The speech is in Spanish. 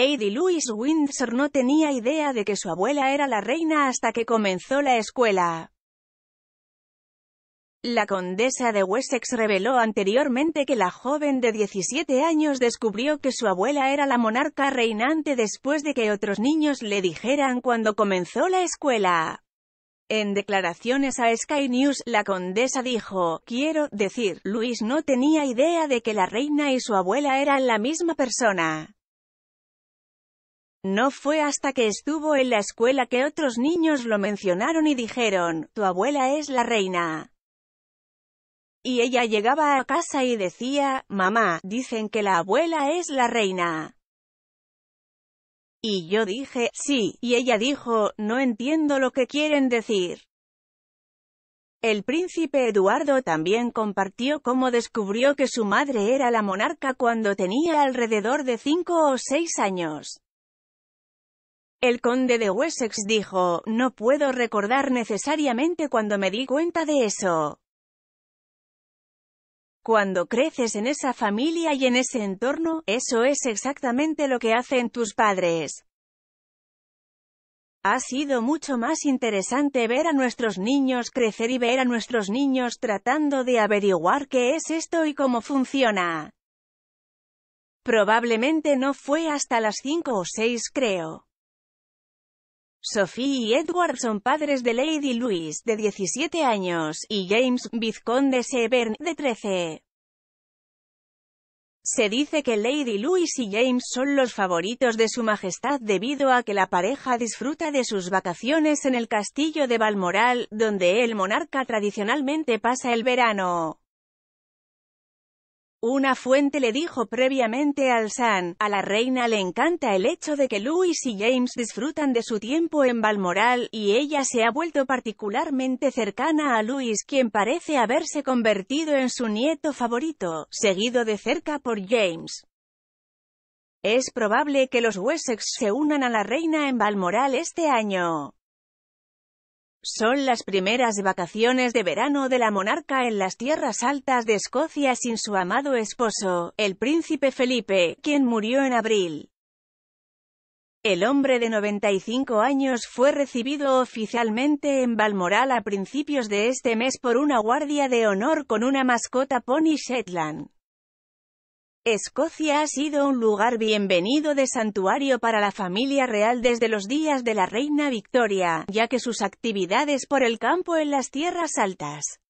Lady Louise Windsor no tenía idea de que su abuela era la reina hasta que comenzó la escuela. La condesa de Wessex reveló anteriormente que la joven de 17 años descubrió que su abuela era la monarca reinante después de que otros niños le dijeran cuando comenzó la escuela. En declaraciones a Sky News, la condesa dijo, quiero decir, Luis no tenía idea de que la reina y su abuela eran la misma persona. No fue hasta que estuvo en la escuela que otros niños lo mencionaron y dijeron, tu abuela es la reina. Y ella llegaba a casa y decía, mamá, dicen que la abuela es la reina. Y yo dije, sí, y ella dijo, no entiendo lo que quieren decir. El príncipe Eduardo también compartió cómo descubrió que su madre era la monarca cuando tenía alrededor de cinco o seis años. El conde de Wessex dijo, no puedo recordar necesariamente cuando me di cuenta de eso. Cuando creces en esa familia y en ese entorno, eso es exactamente lo que hacen tus padres. Ha sido mucho más interesante ver a nuestros niños crecer y ver a nuestros niños tratando de averiguar qué es esto y cómo funciona. Probablemente no fue hasta las 5 o 6 creo. Sophie y Edward son padres de Lady Louise, de 17 años, y James, vizconde Severn, de 13. Se dice que Lady Louise y James son los favoritos de su majestad debido a que la pareja disfruta de sus vacaciones en el castillo de Balmoral, donde el monarca tradicionalmente pasa el verano. Una fuente le dijo previamente al Sun, a la reina le encanta el hecho de que Louis y James disfrutan de su tiempo en Balmoral, y ella se ha vuelto particularmente cercana a Louis, quien parece haberse convertido en su nieto favorito, seguido de cerca por James. Es probable que los Wessex se unan a la reina en Balmoral este año. Son las primeras vacaciones de verano de la monarca en las tierras altas de Escocia sin su amado esposo, el príncipe Felipe, quien murió en abril. El hombre de 95 años fue recibido oficialmente en Balmoral a principios de este mes por una guardia de honor con una mascota pony Shetland. Escocia ha sido un lugar bienvenido de santuario para la familia real desde los días de la reina Victoria, ya que sus actividades por el campo en las tierras altas